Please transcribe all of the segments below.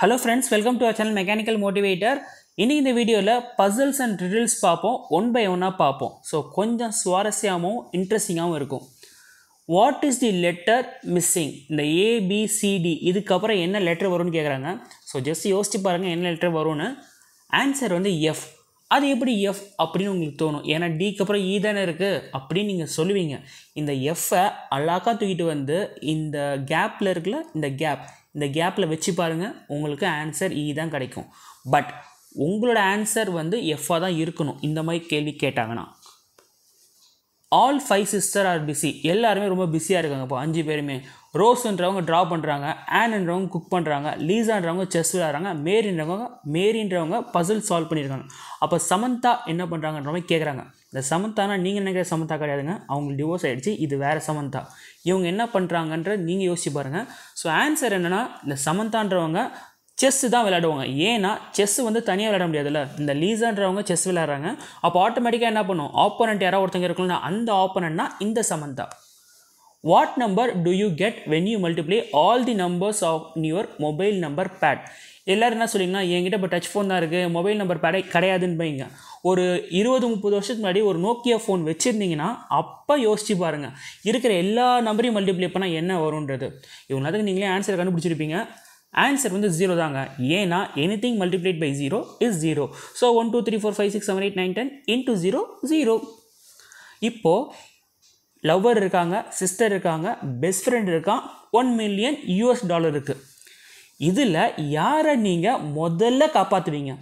Hello friends welcome to our channel mechanical motivator இனி இந்த வீடியோவில் பசில்ஸ் அண்ட் ரிடில்ஸ் பார்ப்போம் ஒன் பை ஒன்னாக பார்ப்போம் ஸோ கொஞ்சம் சுவாரஸ்யமாகவும் இன்ட்ரெஸ்டிங்காகவும் இருக்கும் what is the letter missing இந்த ஏபிசிடி இதுக்கப்புறம் என்ன லெட்டர் வரும்னு கேட்குறாங்க ஸோ ஜஸ்ட் யோசிச்சு பாருங்கள் என்ன லெட்டர் வரும்னு ஆன்சர் வந்து எஃப் அது எப்படி எஃப் அப்படின்னு உங்களுக்கு தோணும் ஏன்னா டிக்கு அப்புறம் இ e தானே இருக்குது அப்படின்னு நீங்கள் சொல்லுவீங்க இந்த எஃப்ஐ அழகாக தூக்கிட்டு வந்து இந்த கேப்பில் இருக்குல்ல இந்த கேப் இந்த கேப்பில் வச்சு பாருங்கள் உங்களுக்கு ஆன்சர் இ e தான் கிடைக்கும் பட் உங்களோட ஆன்சர் வந்து எஃப்பாக தான் இருக்கணும் இந்த மாதிரி கேள்வி கேட்டாங்கன்னா all five sister are busy எல்லாருமே ரொம்ப பிஸியாக இருக்காங்க இப்போ அஞ்சு பேருமே ரோஸ்ன்றவங்க ட்ரா பண்ணுறாங்க ஆன்ன்றவங்க குக் பண்ணுறாங்க லீஸான்றவங்க செஸ் விளையாடுறாங்க மேரின்றவங்க மேரின்றவங்க பசில் சால்வ் பண்ணியிருக்காங்க அப்போ சமந்தா என்ன பண்ணுறாங்கன்றவங்க கேட்குறாங்க இந்த சமந்தானா நீங்கள் நினைக்கிற சமந்தா கிடையாதுங்க அவங்க டிவோர்ஸ் ஆகிடுச்சு இது வேறு சமந்தா இவங்க என்ன பண்ணுறாங்கன்ற நீங்கள் யோசிச்சு பாருங்கள் ஸோ ஆன்சர் என்னென்னா இந்த சமந்தான்றவங்க செஸ் தான் விளையாடுவாங்க ஏன்னா செஸ் வந்து தனியாக விளையாட முடியாதுல்ல இந்த லீசான்றவங்க செஸ் விளையாடுறாங்க அப்போ ஆட்டோமேட்டிக்காக என்ன பண்ணுவோம் ஆப்போனண்ட் யாராவது ஒருத்தங்க இருக்கணும்னா அந்த ஆப்போனண்ட்னா இந்த சமந்தா what number do you get when you multiply all the numbers of your mobile number pad எல்லோரும் என்ன சொல்லிங்கன்னா என்கிட்ட இப்போ டச் ஃபோன் தான் இருக்குது மொபைல் நம்பர் பேடை கிடையாதுன்னு பைங்க ஒரு இருபது முப்பது வருஷத்துக்கு முன்னாடி ஒரு நோக்கியா ஃபோன் வச்சுருந்தீங்கன்னா அப்போ யோசிச்சு பாருங்கள் இருக்கிற எல்லா நம்பரையும் மல்டிப்ளை பண்ணால் என்ன வரும்ன்றது இவங்க அதுக்கு நீங்களே ஆன்சர் கண்டுபிடிச்சிருப்பீங்க ஆன்சர் வந்து ஜீரோ தாங்க ஏன்னா any thing multiplied by zero is zero so one two three four five six seven eight nine ten two zero zero இப்போது லவ்வர் இருக்காங்க சிஸ்டர் இருக்காங்க பெஸ்ட் ஃப்ரெண்ட் இருக்கான் ஒன் மில்லியன் யூஎஸ் டாலர் இருக்குது இதில் யாரை நீங்கள் முதல்ல காப்பாற்றுவீங்க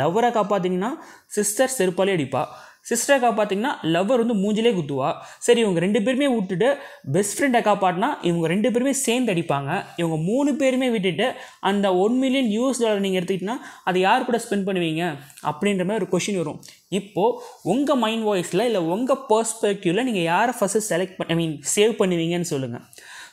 லவ்வரை காப்பாற்றிங்கன்னா சிஸ்டர் செருப்பாலே அடிப்பாள் சிஸ்டரை பார்த்தீங்கன்னா லவ்வர் வந்து மூஞ்சிலே குத்துவா சரி இவங்க ரெண்டு பேருமே விட்டுட்டு பெஸ்ட் ஃப்ரெண்டை காப்பாட்டினா இவங்க ரெண்டு பேருமே சேர்ந்து அடிப்பாங்க இவங்க மூணு பேருமே விட்டுட்டு அந்த ஒன் மில்லியன் யூஎஸ் டாலர் நீங்கள் எடுத்துக்கிட்டிங்கன்னா அதை யார் கூட ஸ்பெண்ட் பண்ணுவீங்க அப்படின்ற மாதிரி ஒரு கொஷின் வரும் இப்போது உங்கள் மைண்ட் வாய்ஸில் இல்லை உங்கள் பர்ஸ்பெக்டிவில் நீங்கள் யாரை ஃபஸ்ட்டு செலக்ட் பண்ண ஐ மீன் சேவ் பண்ணுவீங்கன்னு சொல்லுங்கள்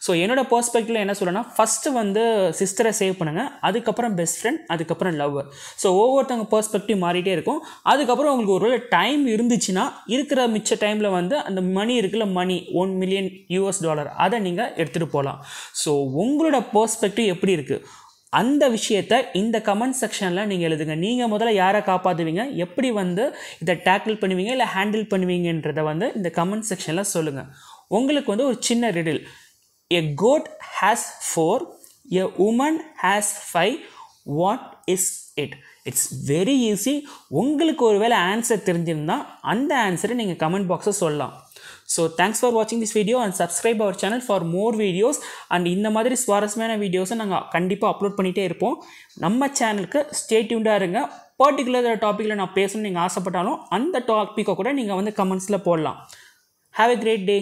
ஸோ என்னோடய பர்ஸ்பெக்டிவில் என்ன சொல்லணும்னா ஃபஸ்ட்டு வந்து சிஸ்டரை சேவ் பண்ணுங்கள் அதுக்கப்புறம் பெஸ்ட் ஃப்ரெண்ட் அதுக்கப்புறம் லவ்வர் ஸோ ஒவ்வொருத்தவங்க பர்ஸ்பெக்டிவ் மாறிட்டே இருக்கும் அதுக்கப்புறம் உங்களுக்கு ஒரு டைம் இருந்துச்சுன்னா இருக்கிற மிச்ச டைமில் வந்து அந்த மணி இருக்குல்ல money one million US dollar அதை நீங்கள் எடுத்துகிட்டு போகலாம் ஸோ உங்களோட பர்ஸ்பெக்டிவ் எப்படி இருக்குது அந்த விஷயத்தை இந்த கமெண்ட் செக்ஷனில் நீங்கள் எழுதுங்க நீங்கள் முதல்ல யாரை காப்பாற்றுவீங்க எப்படி வந்து இதை டேக்கிள் பண்ணுவீங்க இல்லை ஹேண்டில் பண்ணுவீங்கன்றதை வந்து இந்த கமெண்ட் செக்ஷனில் சொல்லுங்கள் உங்களுக்கு வந்து ஒரு சின்ன riddle a goat has four, a woman has five. What is it it's very easy உங்களுக்கு ஒரு வேளை ஆன்சர் தெரிஞ்சிருந்தால் அந்த ஆன்சரை நீங்கள் கமெண்ட் பாக்ஸை சொல்லலாம் ஸோ தேங்க்ஸ் ஃபார் வாட்சிங் this video and subscribe our channel for more videos and இந்த மாதிரி சுவாரஸ்யமான வீடியோஸை நாங்கள் கண்டிப்பாக அப்லோட் பண்ணிகிட்டே இருப்போம் நம்ம சேனலுக்கு ஸ்டேட்யூண்டாக இருங்க பர்டிகுலர் டாப்பிக்கில் நான் பேசணும்னு நீங்கள் ஆசைப்பட்டாலும் அந்த டாப்பிக்கை கூட நீங்கள் வந்து கமெண்ட்ஸில் போடலாம் ஹாவ் எ கிரேட் டே